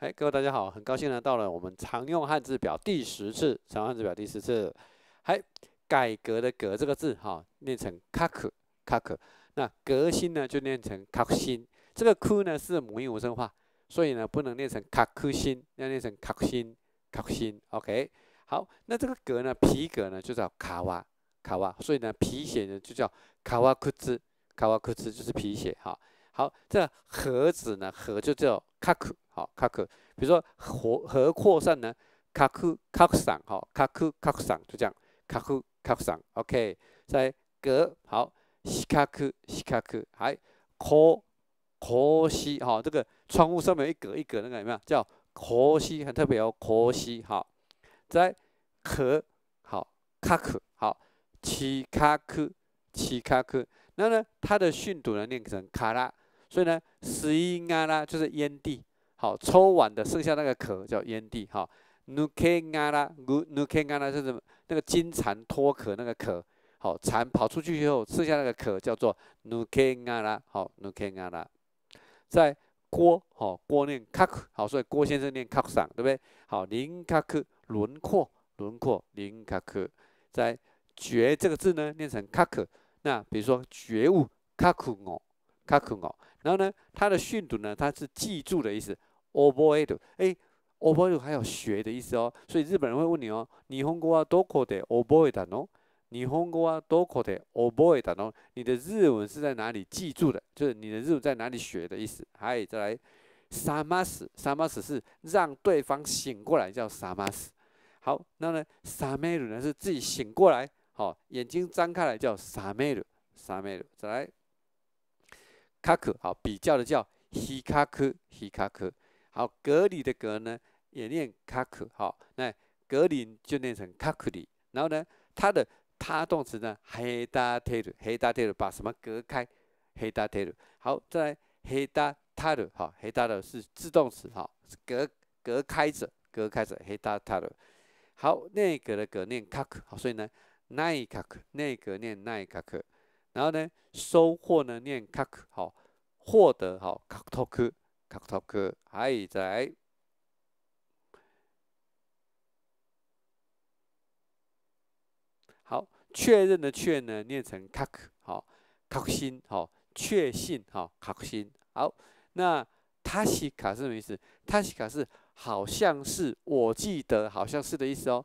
嗨，各位大家好，很高兴呢，到了我们常用汉字表第十次，常用汉字表第十次。嗨，改革的革这个字哈，念成卡克卡克。那革新呢，就念成卡新。这个库呢是母音无声化，所以呢不能念成卡库新，要念成卡新卡新。OK，好，那这个革呢，皮革呢就叫卡瓦卡瓦，所以呢皮鞋呢就叫卡瓦靴兹卡瓦靴兹就是皮鞋哈。好，这核子呢？核就叫卡库，好卡库。比如说扩核扩散呢，卡库卡散，好卡库卡散，就这样，卡库卡散，OK。在格好，西卡库西卡库，还，空空隙，好这个窗户上面一格一格那个有没有叫空隙，很特别哦，空隙，好。在壳好，卡库好，七卡库七卡库，那呢，它的训读呢念成卡拉。所以呢，十一阿拉就是烟蒂，好抽完的剩下那个壳叫烟蒂，哈。ヌケ n u ヌヌケ a 拉是什么？那个金蝉脱壳那个壳，好蝉跑出去以后剩下那个壳叫做ヌケア拉，好ヌケア拉，在郭，好郭念カ k 好所以郭先生念カクさん，对不对？好，林ンカ k 轮廓轮廓林ンカ k 在觉这个字呢念成カ k 那比如说觉悟カクオカクオ。然后呢，它的训读呢，它是记住的意思。oboi d 哎，oboi d 还有学的意思哦，所以日本人会问你哦，日红哥啊，どこで覚えたの？日本尼红啊，どこで覚えたの？你的日文是在哪里记住的？就是你的日文在哪里学的意思。有再来，samas，samas 是让对方醒过来叫 samas。好，那呢 s a m e r u 呢是自己醒过来，好，眼睛张开来叫 s a m e r u s a m e r o 再来。卡克好，比较的叫希卡克，希卡克好。隔离的隔呢，也念卡克好。那隔离就念成卡克里。然后呢，它的它动词呢，黑大特鲁，黑大特鲁把什么隔开，黑大特鲁。好，再来黑大泰鲁，好，黑大鲁是自动词，好，是隔隔开着，隔开着黑大泰鲁。好，那个的阁念卡克，好，所以呢，内克内阁念内阁。然后呢，收获呢，念 kak 好，获得好 kaktokk，kaktokk，还以在好确认的确呢，念成 kak 好 k a k 心 i 好，确信好 k a k 心好。那 tashika 是什么意思？tashika 是好像是，我记得好像是的意思哦。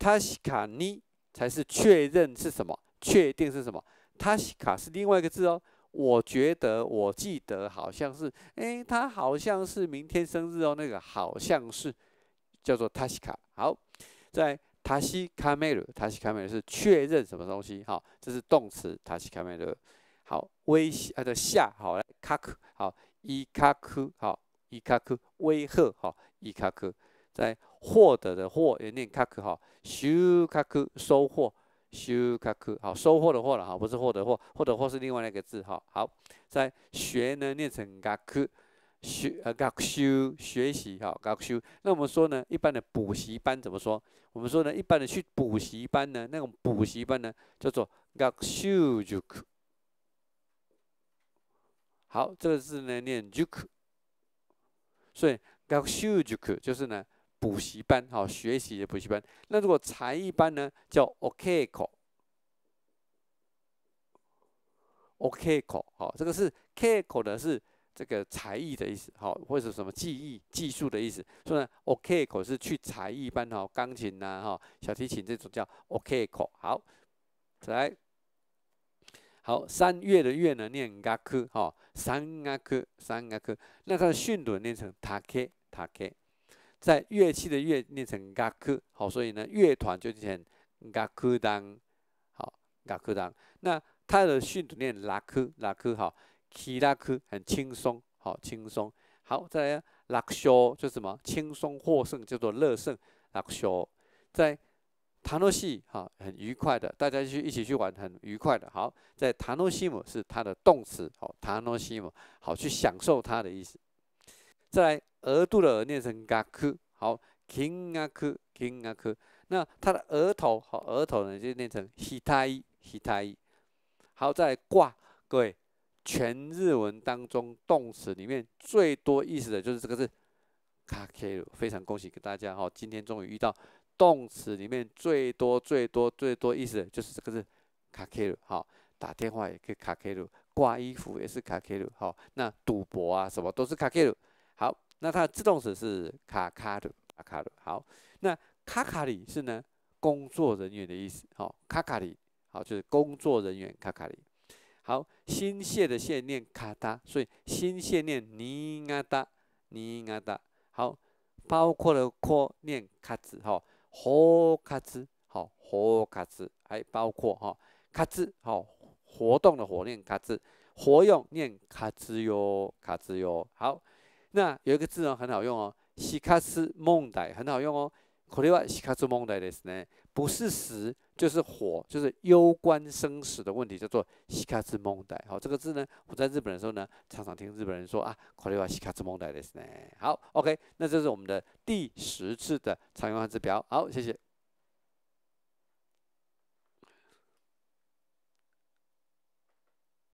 tashikani 才是确认是什么，确定是什么。塔西卡是另外一个字哦，我觉得我记得好像是，哎，他好像是明天生日哦，那个好像是叫做塔西卡。好，在塔西卡梅罗，塔西卡梅罗是确认什么东西，好，这是动词塔西卡梅罗。好，威啊的吓，好来卡克，好伊卡克，好伊卡克，威吓，好伊卡克，在获得的获也念卡克，好收获，收获。修库，好，收获的获了哈，不是获得获，获得获是另外那个字哈。好，在学呢念成 g a 学呃 g 修学习哈 g 修。那我们说呢，一般的补习班怎么说？我们说呢，一般的去补习班呢，那种补习班呢叫做 gaku 修好，这个字呢念塾。所以 gaku 修就是呢。补习班，好，学习的补习班。那如果才艺班呢？叫 O K 口，O K 口，好，这个是 K 口的是这个才艺的意思，好，或者什么技艺、技术的意思。所以呢 O K 口是去才艺班，哈，钢琴呐，哈，小提琴这种叫 O K 口。好，来，好，三月的月呢，念阿语，哈，三乐，三乐。那它的训读念成塔ケ，塔ケ。在乐器的乐念成嘎克，好，所以呢，乐团就念成嘎克当，好，嘎克当。那它的训读念拉克拉克，好，奇拉克很轻松，好，轻松。好，再来拉克修就是什么？轻松获胜，叫做乐胜拉克修。在塔诺西，好，很愉快的，大家去一起去玩，很愉快的。好，在塔诺西姆是它的动词，好，塔诺西姆，好，去享受它的意思。再来，额度的额念成嘎克，好 k i n g 啊克 k i n g 啊克。那他的额头好，额头呢，就念成 “hitai”，“hitai”。好，再来挂，各位，全日文当中动词里面最多意思的就是这个字 k a k e 非常恭喜给大家哈，今天终于遇到动词里面最多、最多、最多意思的就是这个字 k a k e 好，打电话也可以 k a k e 挂衣服也是 k a k e 好，那赌博啊什么都是 k a k e 好，那它的自动词是卡卡的，卡卡的。好，那卡卡里是呢工作人员的意思。好，卡卡里好就是工作人员卡卡里。好，新鲜的鲜念卡哒，所以新鲜念尼阿哒，尼阿哒。好，包括的括念卡子哈，活卡子哈，活卡子还包括哈，卡子哈活动的活念卡子，活用念卡子哟，卡子哟。好。那有一个字呢，很好用哦，西卡兹蒙代很好用哦。可诀话西卡斯蒙代的呢，不是死就是火，就是攸关生死的问题，叫做西卡兹蒙代。好，这个字呢，我在日本的时候呢，常常听日本人说啊，可诀话西卡兹蒙代的意呢。好，OK，那这是我们的第十次的常用汉字表。好，谢谢。